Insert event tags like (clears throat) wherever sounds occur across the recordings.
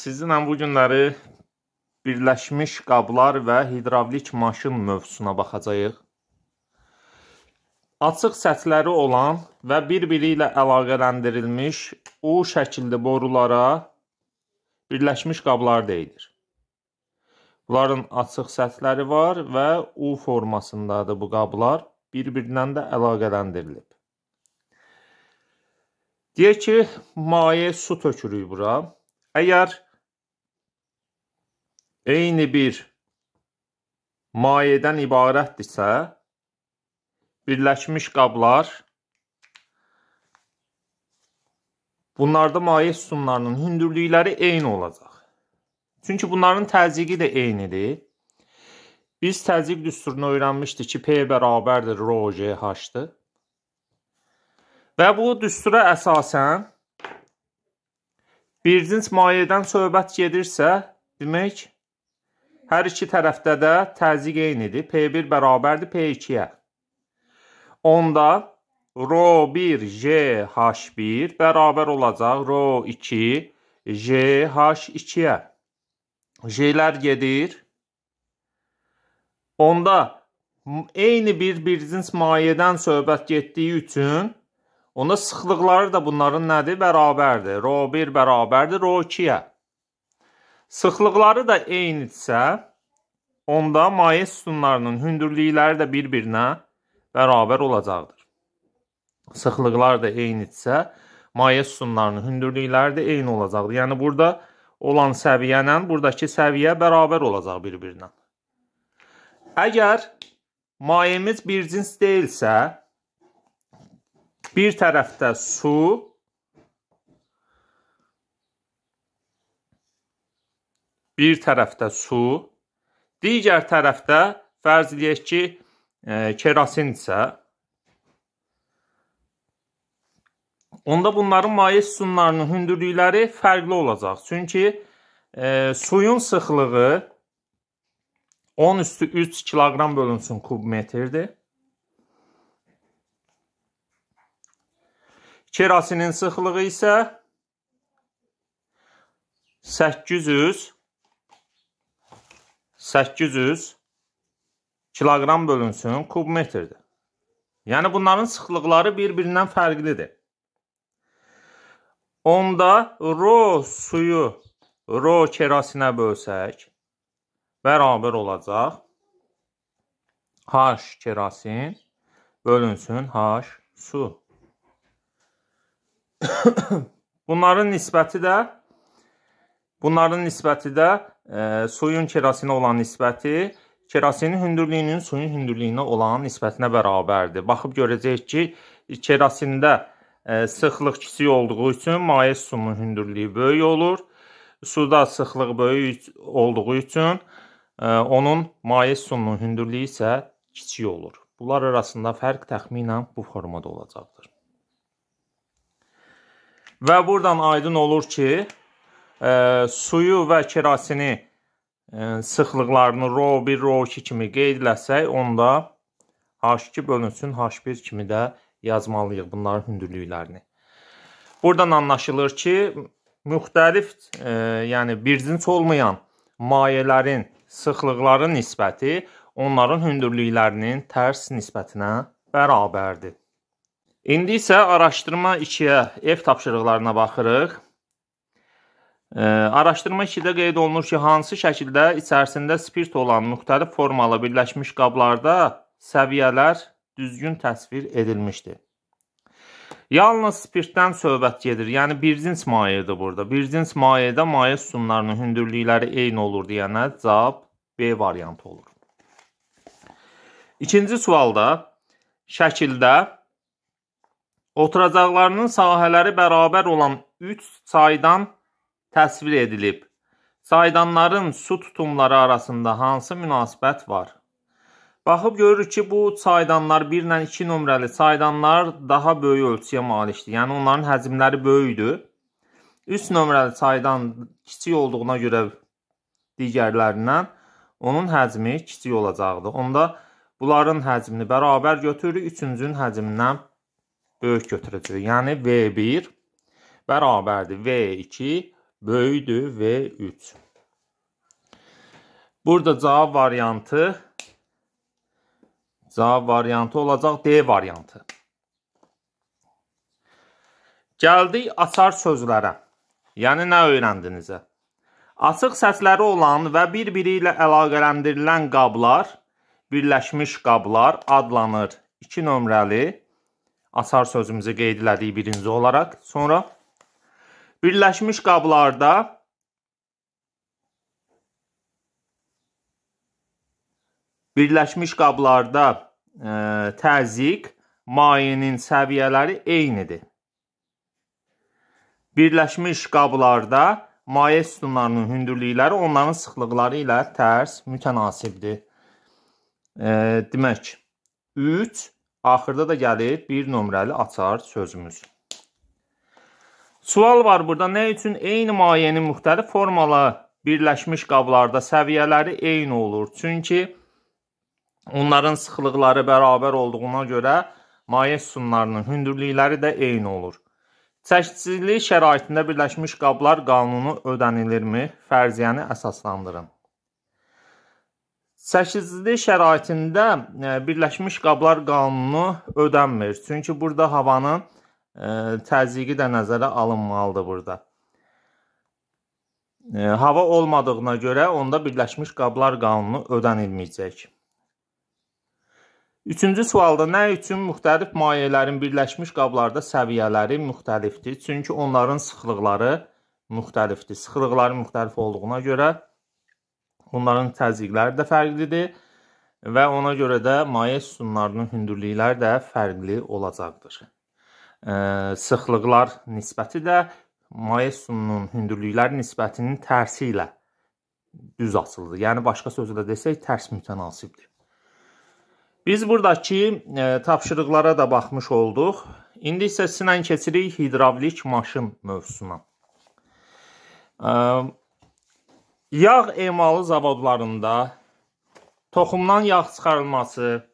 Sizinlə bu günləri birləşmiş qablar və hidravlik maşın mövzusuna baxacağıq. Açıq səthləri olan və bir-biri ilə əlaqələndirilmiş U şəkilli borulara birləşmiş qablar deyilir. Bunların açıq səthləri var və U formasındadır bu qablar, bir-birindən də əlaqələndirilib. Deyək ki, maye su tökürük bura. Əgər eyni bir mayedən ibarətdirsə, birləşmiş qablar bunlarda maye sütunlarının hündürlükləri eyni olacaq. Çünki bunların təzyiqi də eynidir. Biz təzyiq düsturunu öyrənmişdik ki, P bərabərdir rho J H-dır. Və bu düstura əsasən bircins mayədən söhbət gedirsə, demək Hər iki tərəfdə də təzyiq eynidir. P1 bərabərdir P2-yə. Onda ρ1 JH1 bərabər olacaq ρ2 JH2-yə. J-lər gedir. Onda eyni bir bircins mayədən söhbət getdiyi üçün onda sıxlıqları da bunların nədir? Bərabərdir. Rho 1 bərabərdir Rho 2-yə. Sıxlıqları da eynidirsə, onda maye sütunlarının hündürlükləri də bir-birinə bərabər olacaqdır. Sıxlıqlar da eynidirsə, maye sütunlarının hündürlükləri də eyni olacaqdır. Yəni burada olan səviyyə ilə burdakı səviyyə bərabər olacaq bir-birinə. Əgər mayemiz bircins deyilsə, bir tərəfdə su, bir tərəfdə su, digər tərəfdə fərz eləyək ki, e, kerosinsə, onda bunların maye sütunlarının hündürlükləri fərqli olacaq. Çünki e, suyun sıxlığı 10 üstü 3 kiloqram bölünsün kub metrdir. Kerasinin sıxlığı isə 800 800 kiloqram bölünsün kub metrdir. Yəni bunların sıxlıqları bir-birindən fərqlidir. Onda rho suyu rho kerasinə bölsək bərabər olacaq H kerasin bölünsün H su. (coughs) bunların nisbəti də bunların nisbəti də suyun kerosinə olan nisbəti kerosinin hündürlüyünün suyun hündürlüyünə olan nisbətinə bərabərdir. Baxıb görəcəyik ki, kerosində e, sıxlıq kiçik olduğu üçün maye susunun hündürlüyü böyük olur. Suda sıxlıq böyük olduğu üçün e, onun maye susunun hündürlüyü isə kiçik olur. Bunlar arasında fərq təxminən bu formada olacaqdır. Və buradan aydın olur ki, ə, suyu və kerosini ə, sıxlıqlarını ρ1, ρ2 kimi qeyd eləsək, onda H2 bölünsün H1 kimi də yazmalıyıq bunların hündürlüklərini. Buradan anlaşılır ki, müxtəlif, e, yəni bircins olmayan mayələrin sıxlıqları nisbəti onların hündürlüklərinin tərs nisbətinə bərabərdir. İndi isə araşdırma 2-yə ev tapşırıqlarına baxırıq. Araşdırma 2-də qeyd olunur ki, hansı şəkildə içərisində spirt olan müxtəlif formalı birləşmiş qablarda səviyyələr düzgün təsvir edilmişdir. Yalnız spirtdən söhbət gedir. Yəni bir cins mayedir burada. Bir cins mayedə maye sütunlarının hündürlükləri eyni olur deyənə cavab B variantı olur. İkinci sualda şəkildə oturacaqlarının sahələri bərabər olan 3 çaydan təsvir edilib? Çaydanların su tutumları arasında hansı münasibət var? Baxıb görürük ki, bu çaydanlar 1 ilə 2 nömrəli çaydanlar daha böyük ölçüyə malikdir. Yəni onların həcmləri böyükdür. 3 nömrəli çaydan kiçik olduğuna görə digərlərindən onun həcmi kiçik olacaqdır. Onda bunların həcmini bərabər götürürük, üçüncünün həcmindən böyük götürəcəyik. Yəni V1 bərabərdir V2 böyüdür V3. Burada cavab variantı cavab variantı olacaq D variantı. Gəldik açar sözlərə. Yəni nə öyrəndinizə? Açıq səsləri olan və bir-biri ilə əlaqələndirilən qablar, birləşmiş qablar adlanır. 2 nömrəli açar sözümüzü qeyd elədik birinci olaraq. Sonra birləşmiş qablarda birləşmiş qablarda ə, e, təzyiq mayenin səviyyələri eynidir. Birləşmiş qablarda maye sütunlarının hündürlükləri onların sıxlıqları ilə tərs mütənasibdir. E, demək 3 axırda da gəlir 1 nömrəli açar sözümüz. Sual var burada. Nə üçün eyni mayenin müxtəlif formala birləşmiş qablarda səviyyələri eyni olur? Çünki onların sıxlıqları bərabər olduğuna görə maye sütunlarının hündürlükləri də eyni olur. Çəkicilik şəraitində birləşmiş qablar qanunu ödənilirmi? Fərziyyəni əsaslandırın. Çəkicilik şəraitində e, birləşmiş qablar qanunu ödənmir. Çünki burada havanın təzyiqi də nəzərə alınmalıdır burada. Hava olmadığına görə onda Birləşmiş Qablar Qanunu ödənilməyəcək. Üçüncü sualda nə üçün müxtəlif mayələrin birləşmiş qablarda səviyyələri müxtəlifdir? Çünki onların sıxlıqları müxtəlifdir. Sıxlıqları müxtəlif olduğuna görə onların təzyiqləri də fərqlidir və ona görə də maye sütunlarının hündürlükləri də fərqli olacaqdır sıxlıqlar nisbəti də maye sütununun hündürlükləri nisbətinin tərsi ilə düz açılıdır. Yəni başqa sözlə desək, tərs mütənasibdir. Biz buradakı e, tapşırıqlara da baxmış olduq. İndi isə sinə keçirik hidravlik maşın mövzusuna. E, yağ emalı zavodlarında toxumdan yağ çıxarılması,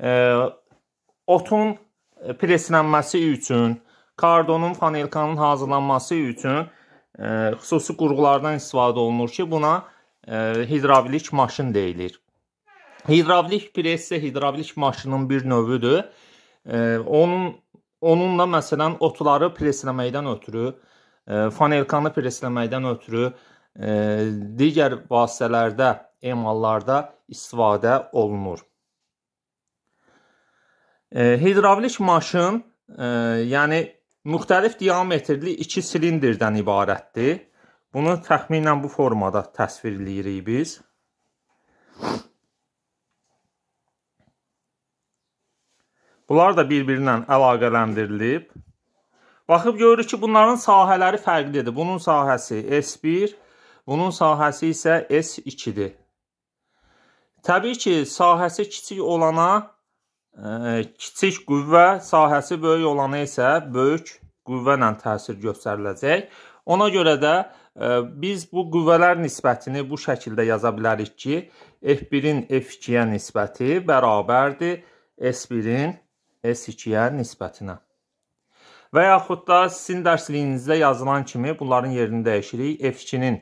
e, otun E, preslənməsi üçün, kardonun fanelkanın hazırlanması üçün e, xüsusi qurğulardan istifadə olunur ki, buna e, hidravlik maşın deyilir. Hidravlik pres isə hidravlik maşının bir növüdür. Onun onunla məsələn otları presləməkdən ötürü, fanelkanı presləməkdən ötürü digər vasitələrdə, emallarda istifadə olunur. Hidravlik maşın, ə, e, yəni müxtəlif diametrli 2 silindrdən ibarətdir. Bunu təxminən bu formada təsvirləyirik biz. Bunlar da bir-birinlə əlaqələndirilib. Baxıb görürük ki, bunların sahələri fərqlidir. Bunun sahəsi S1, bunun sahəsi isə S2-dir. Təbii ki, sahəsi kiçik olana kiçik qüvvə sahəsi böyük olana isə böyük qüvvə ilə təsir göstəriləcək. Ona görə də e, biz bu qüvvələr nisbətini bu şəkildə yaza bilərik ki, F1-in F2-yə nisbəti bərabərdir S1-in S2-yə nisbətinə. Və yaxud da sizin dərsliyinizdə yazılan kimi bunların yerini dəyişirik. F2-nin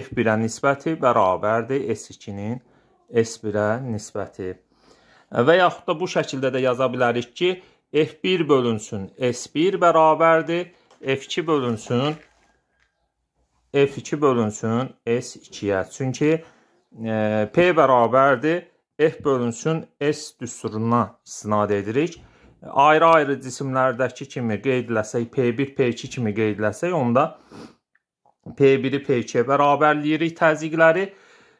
F1-ə nisbəti bərabərdir S2-nin S1-ə nisbəti. Və yaxud da bu şəkildə də yaza bilərik ki, F1 bölünsün S1 bərabərdir, F2 bölünsün F2 bölünsün S2-yə. Çünki e, P bərabərdir F bölünsün S düsturuna istinad edirik. Ayrı-ayrı cisimlərdəki kimi qeyd eləsək, P1, P2 kimi qeyd eləsək, onda P1-i P2-yə bərabərləyirik təziqləri.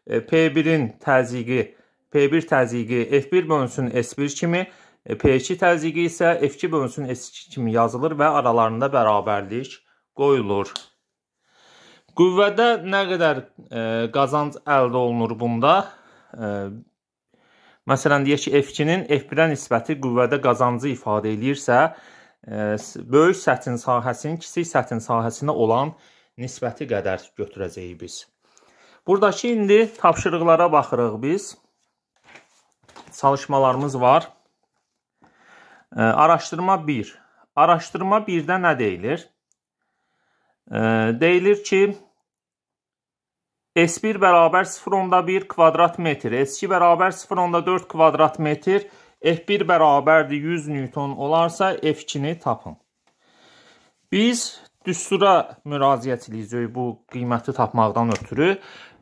E, P1-in təziqi P1 təzyiqi F1 bölünsün S1 kimi, e, P2 təzyiqi isə F2 bölünsün S2 kimi yazılır və aralarında bərabərlik qoyulur. Qüvvədə nə qədər e, qazanc əldə olunur bunda? E, məsələn, deyək ki, F2-nin F1-ə nisbəti qüvvədə qazancı ifadə eləyirsə, e, böyük sətin sahəsinin kiçik sətin sahəsinə olan nisbəti qədər götürəcəyik biz. Buradakı indi tapşırıqlara baxırıq biz çalışmalarımız var. E, araşdırma 1. Araşdırma 1-də nə deyilir? E, deyilir ki, S1 bərabər 0.1 kvadrat metr, S2 bərabər 0.4 kvadrat metr, F1 bərabərdir 100 Newton olarsa F2-ni tapın. Biz düstura müraciət edəcəyik bu qiyməti tapmaqdan ötürü.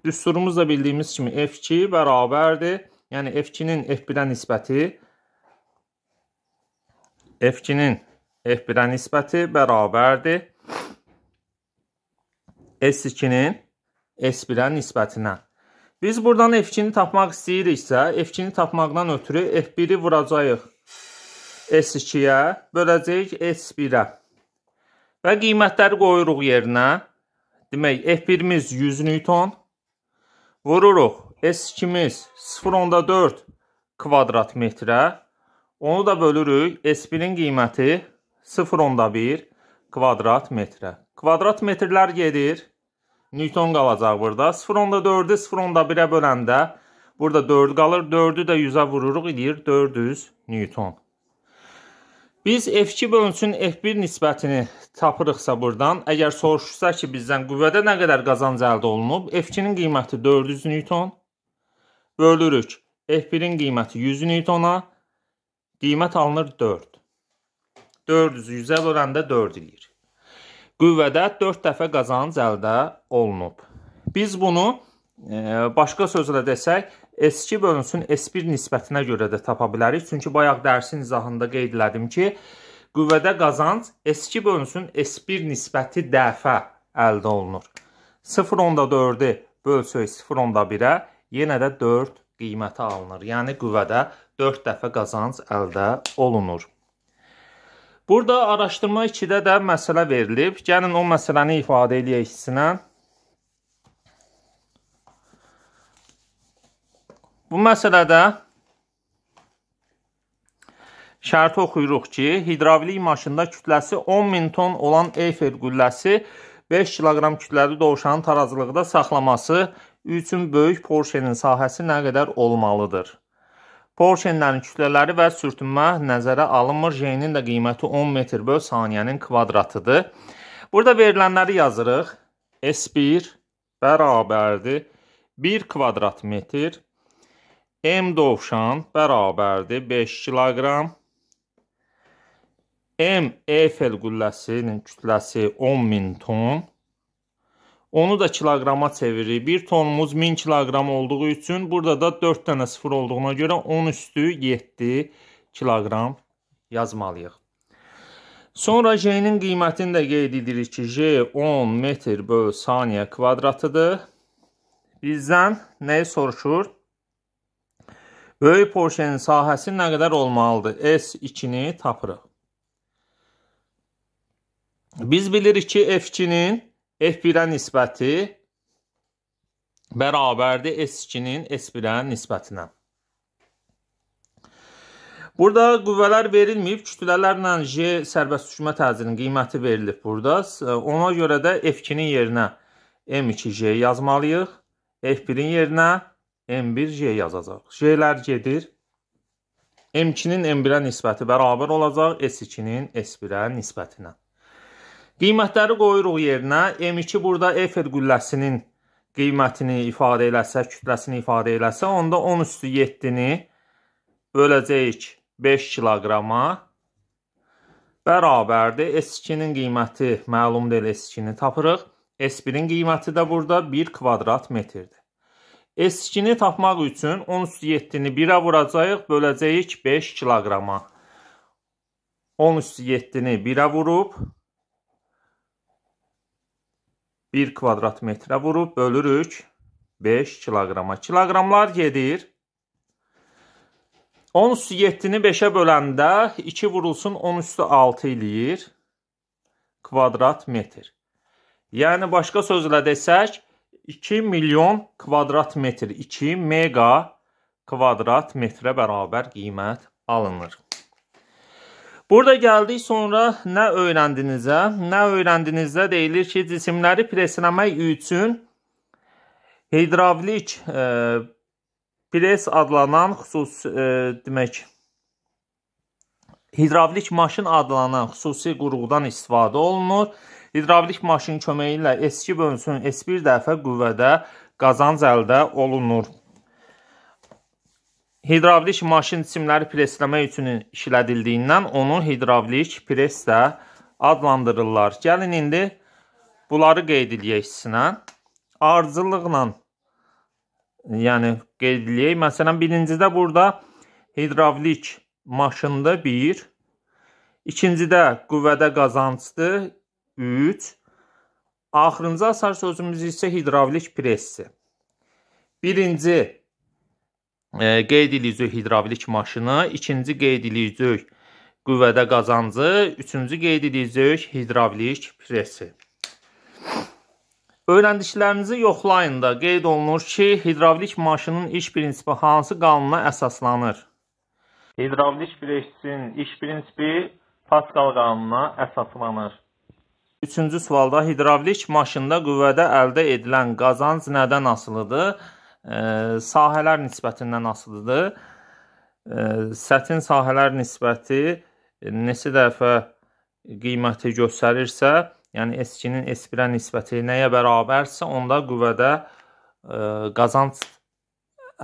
Düsturumuz da bildiyimiz kimi F2 bərabərdir Yəni F2-nin F1-ə nisbəti F2-nin F1-ə nisbəti bərabərdir S2-nin S1-ə nisbətinə. Biz buradan F2-ni tapmaq istəyiriksə, F2-ni tapmaqdan ötürü F1-i vuracağıq S2-yə, böləcəyik S1-ə. Və qiymətləri qoyuruq yerinə. Demək, F1-imiz 100 Newton. Vururuq S2-miz 0.4 kvadrat metrə. Onu da bölürük. S1-in qiyməti 0.1 kvadrat metrə. Kvadrat metrlər gedir. Newton qalacaq burada. 0.4-ü 0.1-ə böləndə burada 4 qalır. 4-ü də 100-ə vururuq, edir 400 Newton. Biz F2 bölünsün F1 nisbətini tapırıqsa buradan, əgər soruşsa ki, bizdən qüvvədə nə qədər qazanc əldə olunub, F2-nin qiyməti 400 Newton, Bölürük. F1-in qiyməti 100 Newtona. Qiymət alınır 4. 400-ü 100-ə böləndə 4 eləyir. Qüvvədə 4 dəfə qazanc əldə olunub. Biz bunu e, başqa sözlə desək, S2 bölünsün S1 nisbətinə görə də tapa bilərik. Çünki bayaq dərsin izahında qeyd elədim ki, qüvvədə qazanc S2 bölünsün S1 nisbəti dəfə əldə olunur. 0.4-ü bölsək 0.1-ə yenə də 4 qiyməti alınır. Yəni qüvvədə 4 dəfə qazanc əldə olunur. Burada araşdırma 2-də də məsələ verilib. Gəlin o məsələni ifadə edək sizlə. Bu məsələdə şərti oxuyuruq ki, hidravlik maşında kütləsi 10.000 ton olan Eiffel qülləsi 5 kiloqram kütləli dovşanın tarazlıqda saxlaması üçün böyük Porsche-nin sahəsi nə qədər olmalıdır? Porsche-lərin kütlələri və sürtünmə nəzərə alınmır. Jenin də qiyməti 10 metr böl saniyənin kvadratıdır. Burada verilənləri yazırıq. S1 bərabərdir 1 kvadrat metr. M dovşan bərabərdir 5 kiloqram. M Eiffel qülləsinin kütləsi 10.000 ton. Onu da kiloqrama çeviririk. 1 tonumuz 1000 kiloqram olduğu üçün burada da 4 dənə 0 olduğuna görə 10 üstü 7 kiloqram yazmalıyıq. Sonra J-nin qiymətini də qeyd edirik ki, J 10 metr böl saniyə kvadratıdır. Bizdən nəyi soruşur? Böyük porşenin sahəsi nə qədər olmalıdır? S2-ni tapırıq. Biz bilirik ki, F2-nin F1-ə nisbəti bərabərdir S2-nin S1-ə nisbətinə. Burada qüvvələr verilməyib, kütlələrlə J sərbəst düşmə təcilinin qiyməti verilib burada. Ona görə də F2-nin yerinə M2J yazmalıyıq. F1-in yerinə M1J yazacaq. J-lər gedir. M2-nin M1-ə nisbəti bərabər olacaq S2-nin S1-ə nisbətinə. Qiymətləri qoyuruq yerinə. M2 burada Eiffel qülləsinin qiymətini ifadə eləsə, kütləsini ifadə eləsə, onda 10 üstü 7-ni böləcəyik 5 kiloqrama. Bərabərdir. S2-nin qiyməti məlumdur, S2-ni tapırıq. S1-in qiyməti də burada 1 kvadrat metrdir. S2-ni tapmaq üçün 10 üstü 7-ni 1-ə vuracağıq, böləcəyik 5 kiloqrama. 10 üstü 7-ni 1-ə vurub, 1 kvadrat metrə vurub bölürük 5 kiloqrama. Kiloqramlar gedir. 10 üstü 7-ni 5-ə böləndə 2 vurulsun 10 üstü 6 eləyir kvadrat metr. Yəni başqa sözlə desək 2 milyon kvadrat metr, 2 mega kvadrat metrə bərabər qiymət alınır. Burada gəldik sonra nə öyrəndinizə? Nə öyrəndinizdə deyilir ki, cisimləri presləmək üçün hidravlik e, pres adlanan xüsusi e, demək hidravlik maşın adlanan xüsusi qurğudan istifadə olunur. Hidravlik maşın köməyi ilə eski bölünsün S1 dəfə qüvvədə qazanc əldə olunur. Hidravlik maşın cisimləri presləmək üçün işlədildiyindən onu hidravlik pres də adlandırırlar. Gəlin indi bunları qeyd eləyək sizə. Ardıcılıqla yəni qeyd eləyək. Məsələn, birincidə burada hidravlik maşında 1, ikincidə qüvvədə qazancdır 3, axırıncı asar sözümüz isə hidravlik pressi. Birinci qeyd iliyüzük hidravlik maşını, ikinci qeyd iliyüzük qüvvədə qazancı, üçüncü qeyd iliyüzük hidravlik presi. Öyrəndiklərinizi yoxlayında qeyd olunur ki, hidravlik maşının iş prinsipi hansı qanuna əsaslanır? Hidravlik presinin iş prinsipi Paskal qanununa əsaslanır. Üçüncü sualda hidravlik maşında qüvvədə əldə edilən qazanc nədən asılıdır? sahələr nisbətindən asılıdır. Sətin sahələr nisbəti neçə dəfə qiyməti göstərirsə, yəni S2-nin S1-ə nisbəti nəyə bərabərsə, onda qüvvədə e, qazanc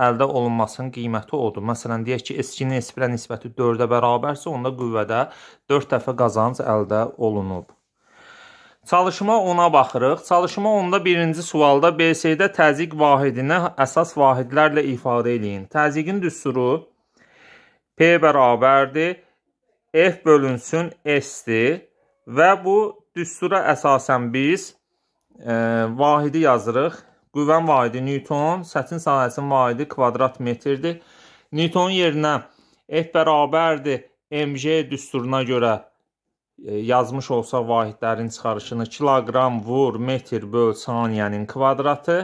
əldə olunmasının qiyməti odur. Məsələn, deyək ki, S2-nin S1-ə nisbəti 4-ə bərabərsə, onda qüvvədə 4 dəfə qazanc əldə olunub. Çalışma 10-a baxırıq. Çalışma 10-da birinci sualda BC-də təzyiq vahidini əsas vahidlərlə ifadə eləyin. Təzyiqin düsturu P bərabərdir F bölünsün S-dir və bu düstura əsasən biz e, vahidi yazırıq. Qüvvən vahidi Newton, sətin sahəsinin vahidi kvadrat metrdir. Newton yerinə F bərabərdir mg düsturuna görə yazmış olsa vahidlərin çıxarışını kiloqram vur metr böl saniyənin kvadratı.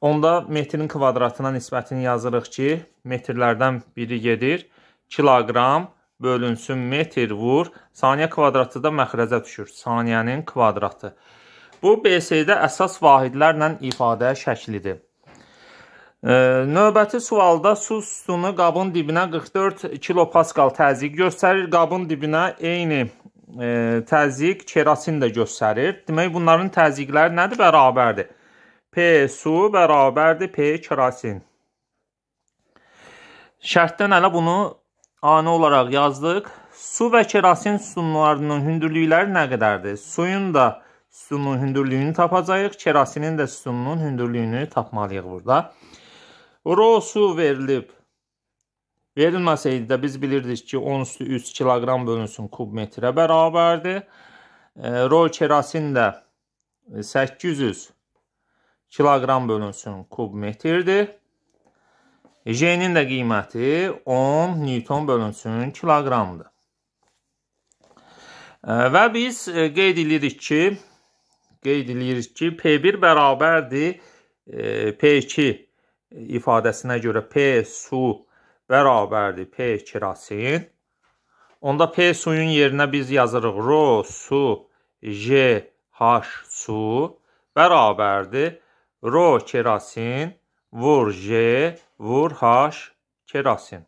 Onda metrin kvadratına nisbətini yazırıq ki, metrlərdən biri gedir. Kiloqram bölünsün metr vur saniyə kvadratı da məxrəcə düşür. Saniyənin kvadratı. Bu BC-də əsas vahidlərlə ifadə şəklidir. Növbəti sualda su sütunu qabın dibinə 44 kilopaskal təzyiq göstərir. Qabın dibinə eyni e, təzyiq kerosin də göstərir. Demək bunların təzyiqləri nədir? Bərabərdir. P su bərabərdir P kerosin. Şərtdən hələ bunu ani olaraq yazdıq. Su və kerosin sütunlarının hündürlükləri nə qədərdir? Suyun da sütunun hündürlüyünü tapacağıq, kerosinin də sütununun hündürlüyünü tapmalıyıq burada. Rosu verilib. Verilməsəydi də biz bilirdik ki, 10 üstü 3 kiloqram bölünsün kub metrə bərabərdir. E, Ro kerasin də 800 kiloqram bölünsün kub metrdir. J-nin də qiyməti 10 newton bölünsün kiloqramdır. E, və biz e, qeyd edirik ki, qeyd edirik ki, P1 bərabərdir P2 ifadəsinə görə P su bərabərdir P kerasin. Onda P suyun yerinə biz yazırıq rho su J H su bərabərdir rho kerasin vur J vur H kerasin.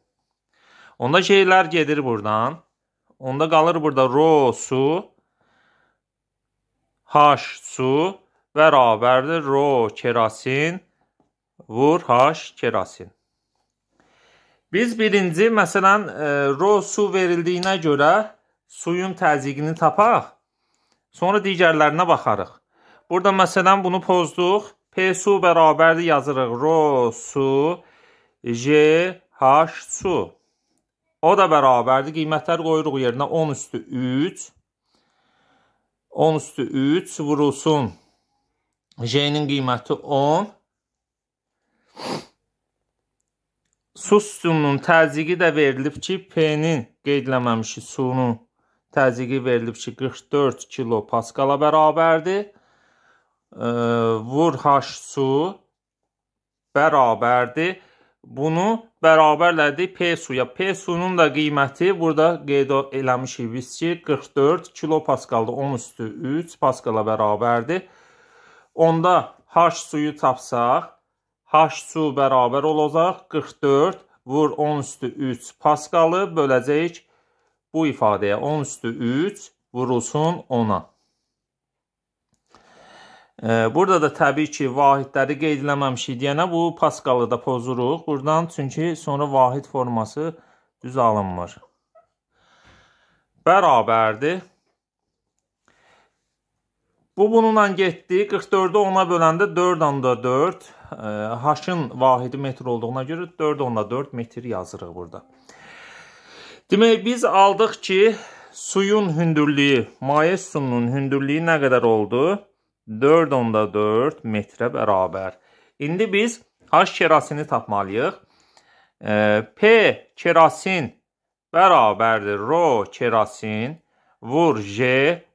Onda J-lər gedir buradan. Onda qalır burada rho su H su bərabərdir rho kerasin vur H kerasin. Biz birinci, məsələn, e, rho su verildiyinə görə suyun təzyiqini tapaq. Sonra digərlərinə baxarıq. Burada məsələn bunu pozduq. P su bərabərdir yazırıq. Rho su J H su. O da bərabərdir. Qiymətlər qoyuruq yerinə 10 üstü 3. 10 üstü 3 vurulsun. J-nin qiyməti 10. Su sütununun təzyiqi də verilib ki, P-nin qeydləməmişi suyunun təzyiqi verilib ki, 44 kilo paskala bərabərdir. Vur H su bərabərdir. Bunu bərabərlədik P suya. P suyunun da qiyməti burada qeyd eləmişik biz ki, 44 kilo paskaldır. 10 üstü 3 paskala bərabərdir. Onda H suyu tapsaq, H-su bərabər olacaq 44 vur 10 üstü 3 paskalı böləcəyik bu ifadəyə 10 üstü 3 vurulsun 10-a. Burada da təbii ki, vahidləri qeyd eləməmişik deyənə bu paskalı da pozuruq buradan, çünki sonra vahid forması düz alınmır. Bərabərdir. Bu bununla getdi. 44-ü 10-a böləndə 4 anda 4. H-ın vahidi metr olduğuna görə 4 onda 4 metr yazırıq burada. Demək, biz aldıq ki, suyun hündürlüyü, maye sütununun hündürlüyü nə qədər oldu? 4 onda 4 metrə bərabər. İndi biz H kerasini tapmalıyıq. P kerasin bərabərdir. Rho kerasin vur J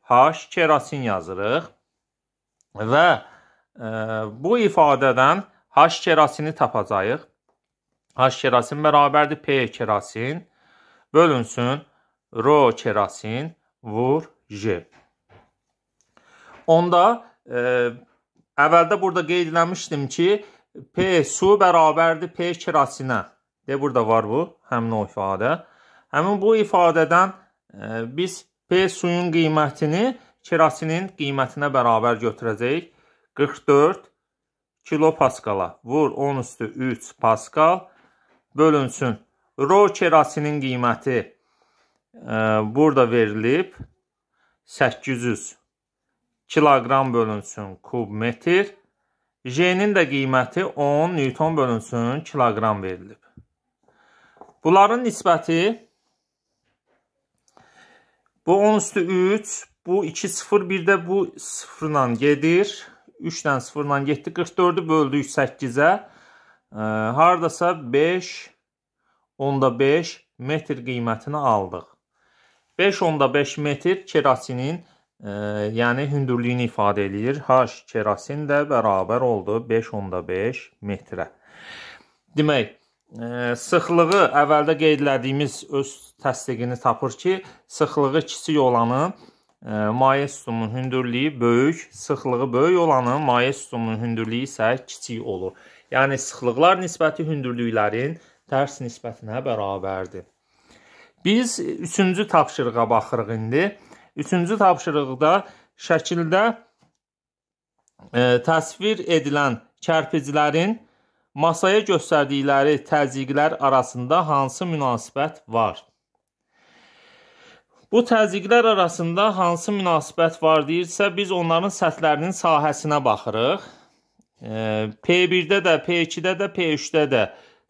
H kerasin yazırıq və e, bu ifadədən H kerasini tapacağıq. H kerasin bərabərdir P kerasin bölünsün rho kerasin vur J. Onda e, əvvəldə burada qeyd eləmişdim ki, P su bərabərdir P kerasinə. De burada var bu həmin o ifadə. Həmin bu ifadədən e, biz P suyun qiymətini kerosinin qiymətinə bərabər götürəcəyik. 44 kilopaskala vur 10 üstü 3 paskal bölünsün. Rho kerosinin qiyməti e, burada verilib 800 kiloqram bölünsün kub metr. J-nin də qiyməti 10 newton bölünsün kiloqram verilib. Bunların nisbəti Bu 10 üstü 3. Bu 2 0 1 də bu 0 ilə gedir. 3 dən 0 ilə getdi. 44-ü böldük 8-ə. E, hardasa 5 onda 5 metr qiymətini aldıq. 5 onda 5 metr kerasinin e, yəni hündürlüyünü ifadə eləyir. H kerasin də bərabər oldu 5 onda 5 metrə. Demək, sıxlığı əvvəldə qeyd etdiyimiz öz təsdiqini tapır ki, sıxlığı kiçik olanı e, maye sütununun hündürlüyü böyük, sıxlığı böyük olanı maye sütununun hündürlüyü isə kiçik olur. Yəni sıxlıqlar nisbəti hündürlüklərin tərs nisbətinə bərabərdir. Biz 3-cü tapşırığa baxırıq indi. 3-cü tapşırıqda şəkildə ə, e, təsvir edilən kərpiclərin masaya göstərdikləri təzyiqlər arasında hansı münasibət var? Bu təzyiqlər arasında hansı münasibət var deyirsə, biz onların səthlərinin sahəsinə baxırıq. E, P1-də də, P2-də də, P3-də də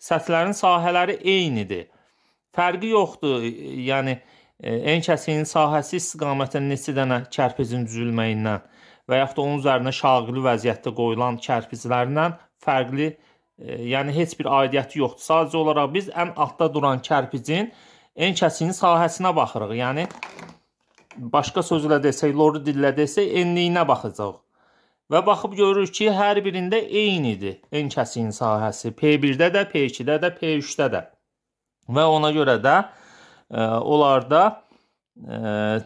səthlərin sahələri eynidir. Fərqi yoxdur. E, yəni e, en kəsiyin sahəsi istiqamətində neçə dənə kərpicin düzülməyindən və yaxud da onun üzərinə şaquli vəziyyətdə qoyulan kərpiclərlə fərqli e, E, yəni heç bir aidiyyəti yoxdur. Sadəcə olaraq biz ən altda duran kərpicin en kəskin sahəsinə baxırıq. Yəni başqa sözlə desək, loru dillə desək, enliyinə baxacağıq. Və baxıb görürük ki, hər birində eynidir en kəskin sahəsi. P1-də də, P2-də də, P3-də də. Və ona görə də ə, e, onlarda ə, e,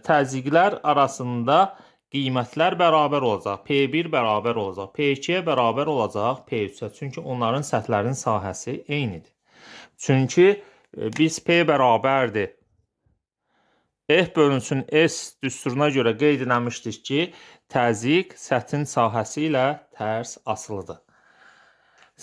təzyiqlər arasında Qiymətlər bərabər olacaq. P1 bərabər olacaq. P2-yə bərabər olacaq P3-ə. Çünki onların səthlərinin sahəsi eynidir. Çünki e, biz P bərabərdir. F bölünsün S düsturuna görə qeyd eləmişdik ki, təzyiq sətin sahəsi ilə tərs asılıdır.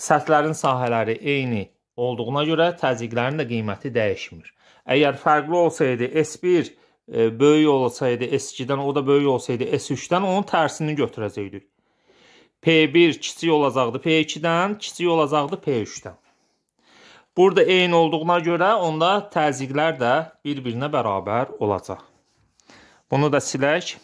Sətlərin sahələri eyni olduğuna görə təzyiqlərin də qiyməti dəyişmir. Əgər fərqli olsaydı S1 E, böyük olsaydı S2-dən, o da böyük olsaydı S3-dən onun tərsini götürəcəkdik. P1 kiçik olacaqdı P2-dən, kiçik olacaqdı P3-dən. Burada eyni olduğuna görə onda təzyiqlər də bir-birinə bərabər olacaq. Bunu da silək.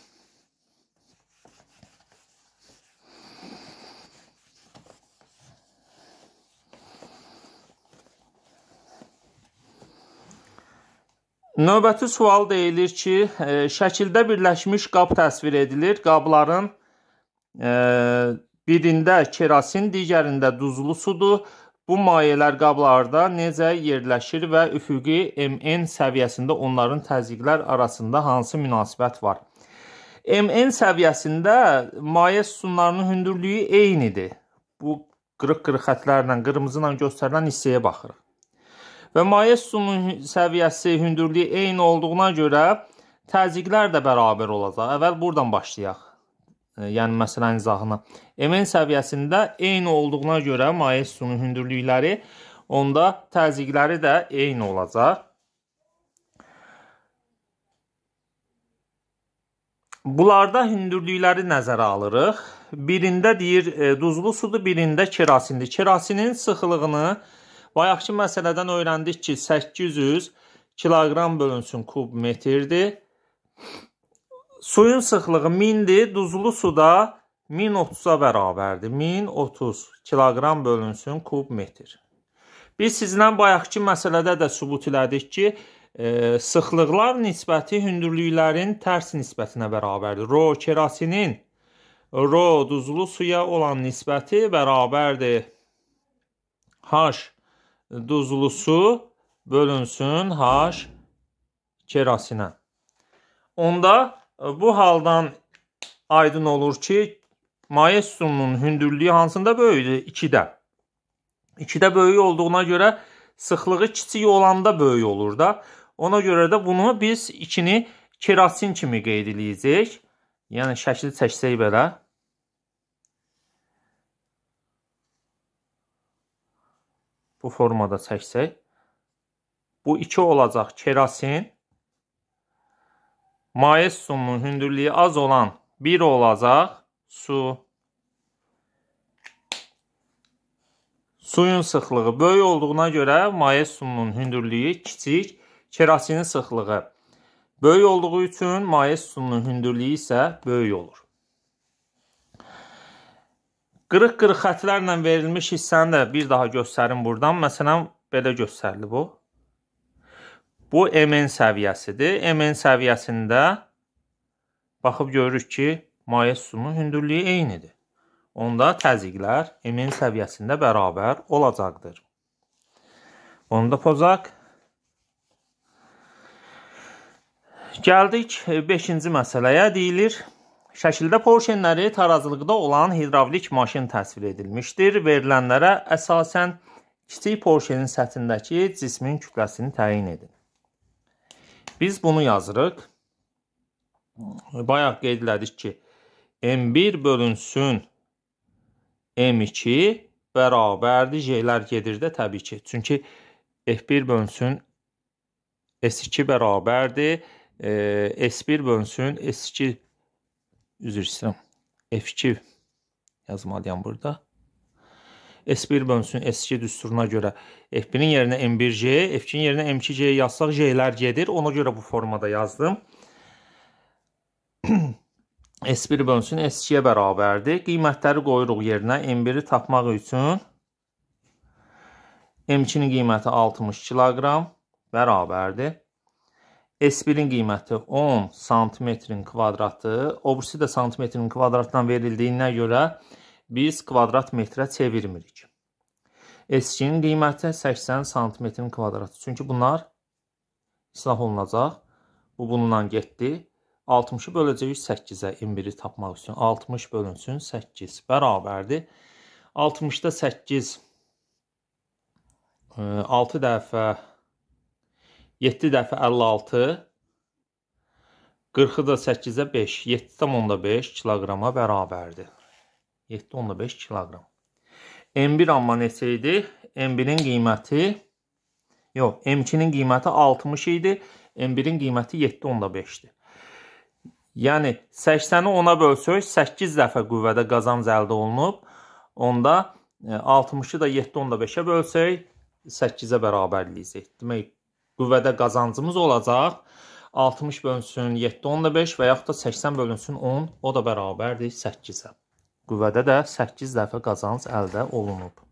Növbəti sual deyilir ki, e, şəkildə birləşmiş qab təsvir edilir. Qabların e, birində kerasin, digərində duzlu sudur. Bu mayələr qablarda necə yerləşir və üfüqi MN səviyyəsində onların təzyiqlər arasında hansı münasibət var? MN səviyyəsində maye sütunlarının hündürlüyü eynidir. Bu qırıq-qırıq xətlərlə, qırmızı ilə göstərilən hissəyə baxırıq və maye susunun səviyyəsi, hündürlüyü eyni olduğuna görə təzyiqlər də bərabər olacaq. Əvvəl buradan başlayaq. E, yəni məsələnin izahına. MN səviyyəsində eyni olduğuna görə maye susunun hündürlükləri onda təzyiqləri də eyni olacaq. Bunlarda hündürlükləri nəzərə alırıq. Birində deyir e, duzlu sudur, birində kerasindir. Kerasinin sıxlığını Bayaqki məsələdən öyrəndik ki, 800 kiloqram bölünsün kub metrdir. Suyun sıxlığı 1000-dir. Duzlu suda 1030-a bərabərdir. 1030 kiloqram bölünsün kub metr. Biz sizlə bayaqki məsələdə də sübut elədik ki, e, sıxlıqlar nisbəti hündürlüklərin tərs nisbətinə bərabərdir. Rho kerosinin rho duzlu suya olan nisbəti bərabərdir H duzlusu bölünsün H kerasinə. Onda e, bu haldan aydın olur ki, maye sütununun hündürlüyü hansında böyükdür? 2-də. 2-də böyük olduğuna görə sıxlığı kiçik olanda böyük olur da. Ona görə də bunu biz 2-ni kerasin kimi qeyd edəcəyik. Yəni şəkli çəksək belə bu formada çəksək, bu 2 olacaq kerasin, maye sumunun hündürlüyü az olan 1 olacaq su. Suyun sıxlığı böyük olduğuna görə maye sumunun hündürlüyü kiçik, kerasinin sıxlığı böyük olduğu üçün maye sumunun hündürlüyü isə böyük olur. Qırıq-qırıq xətlərlə verilmiş hissəni də bir daha göstərim burdan. Məsələn, belə göstərilir bu. Bu MN səviyyəsidir. MN səviyyəsində baxıb görürük ki, maye susunun hündürlüyü eynidir. Onda təzyiqlər MN səviyyəsində bərabər olacaqdır. Bunu da pozaq. Gəldik 5-ci məsələyə. Deyilir, Şəkildə porşenləri tarazlıqda olan hidravlik maşın təsvir edilmişdir. Verilənlərə əsasən kiçik porşenin səthindəki cismin kütləsini təyin edin. Biz bunu yazırıq. Bayaq qeyd elədik ki, M1 bölünsün M2 bərabərdir. J'lər gedir də təbii ki. Çünki F1 bölünsün S2 bərabərdir. E, S1 bölünsün S2 üzr istəyirəm. F2 yazmalıyam burada. S1 bölünsün S2 düsturuna görə F1-in yerinə M1C, F2-nin yerinə M2C yazsaq J-lər gedir. Ona görə bu formada yazdım. S1 (clears throat) bölünsün S2-yə bərabərdir. Qiymətləri qoyuruq yerinə M1-i tapmaq üçün. M2-nin qiyməti 60 kiloqram bərabərdir. S1-in qiyməti 10 santimetrin kvadratı, o birisi də santimetrin kvadratdan verildiyindən görə biz kvadrat metrə çevirmirik. S2-nin qiyməti 80 santimetrin kvadratı. Çünki bunlar islah olunacaq. Bu bununla getdi. 60-ı böləcəyik 8-ə, M1-i tapmaq üçün. 60 bölünsün 8 bərabərdir. 60-da 8 6 dəfə 7 dəfə 56 40-ı da 8-ə 5 7,5 kiloqrama bərabərdir. 7,5 kiloqram. M1 amma neçə idi? M1-in qiyməti yox, M2-nin qiyməti 60 idi. M1-in qiyməti 7,5-dir. Yəni 80-i 10-a bölsək 8 dəfə qüvvədə qazanc əldə olunub. Onda 60-ı e, da 7,5-ə bölsək 8-ə bərabərləyəcək. Demək qüvvədə qazancımız olacaq. 60 bölünsün 7.5 və yaxud da 80 bölünsün 10, o da bərabərdir 8-ə. Qüvvədə də 8 dəfə qazanc əldə olunub.